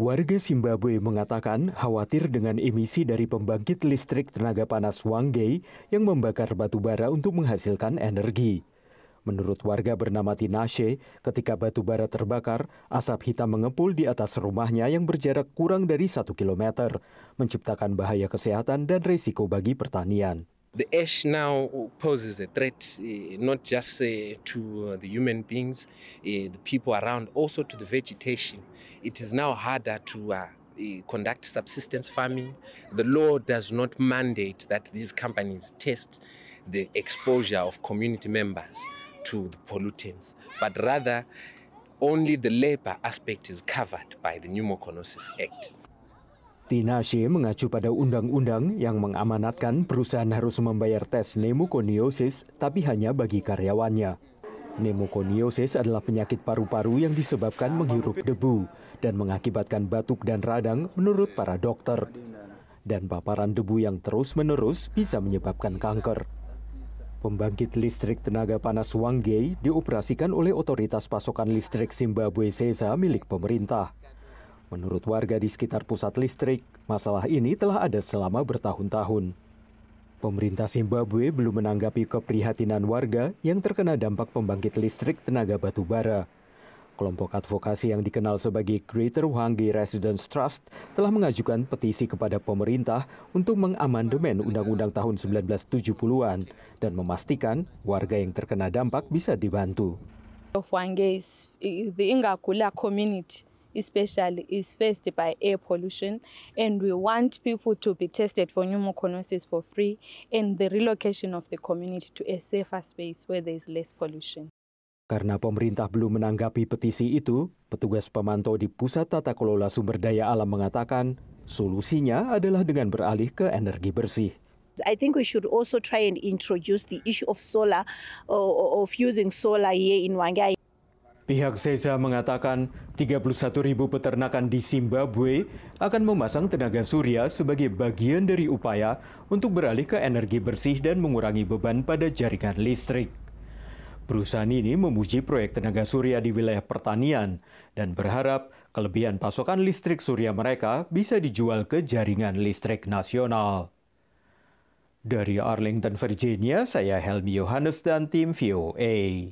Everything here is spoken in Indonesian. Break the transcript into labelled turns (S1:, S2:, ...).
S1: Warga Zimbabwe mengatakan khawatir dengan emisi dari pembangkit listrik tenaga panas Wanggei yang membakar batu bara untuk menghasilkan energi. Menurut warga bernama Tinashe, ketika batu bara terbakar, asap hitam mengepul di atas rumahnya yang berjarak kurang dari satu kilometer, menciptakan bahaya kesehatan dan resiko bagi pertanian.
S2: The ash now poses a threat uh, not just uh, to uh, the human beings, eh, the people around, also to the vegetation. It is now harder to uh, conduct subsistence farming. The law does not mandate that these companies test the exposure of community members to the pollutants, but rather only the labor aspect is covered by the Pneumoconosis Act.
S1: Tina mengacu pada undang-undang yang mengamanatkan perusahaan harus membayar tes pneumokoniosis tapi hanya bagi karyawannya. Pneumokoniosis adalah penyakit paru-paru yang disebabkan menghirup debu dan mengakibatkan batuk dan radang menurut para dokter. Dan paparan debu yang terus-menerus bisa menyebabkan kanker. Pembangkit listrik tenaga panas Wanggei dioperasikan oleh otoritas pasokan listrik Zimbabwe SESA milik pemerintah. Menurut warga di sekitar pusat listrik, masalah ini telah ada selama bertahun-tahun. Pemerintah Zimbabwe belum menanggapi keprihatinan warga yang terkena dampak pembangkit listrik tenaga batu bara. Kelompok advokasi yang dikenal sebagai Greater Wangi Residence Trust telah mengajukan petisi kepada pemerintah untuk mengamandemen Undang-Undang tahun 1970-an dan memastikan warga yang terkena dampak bisa dibantu.
S3: Wangi eh, the community especially is faced by air pollution and we want people to be tested for pneumoconiosis for free and the relocation of the community to a safer space where there is less pollution.
S1: Karena pemerintah belum menanggapi petisi itu, petugas pemantau di Pusat Tata Kelola Sumber Daya Alam mengatakan solusinya adalah dengan beralih ke energi bersih.
S2: I think we should also try and introduce the issue of solar, or uh, of using
S3: solar here in Wangai.
S1: Pihak Seza mengatakan 31 ribu peternakan di Zimbabwe akan memasang tenaga surya sebagai bagian dari upaya untuk beralih ke energi bersih dan mengurangi beban pada jaringan listrik. Perusahaan ini memuji proyek tenaga surya di wilayah pertanian dan berharap kelebihan pasokan listrik surya mereka bisa dijual ke jaringan listrik nasional. Dari Arlington, Virginia, saya Helmi Yohanes dan tim VOA.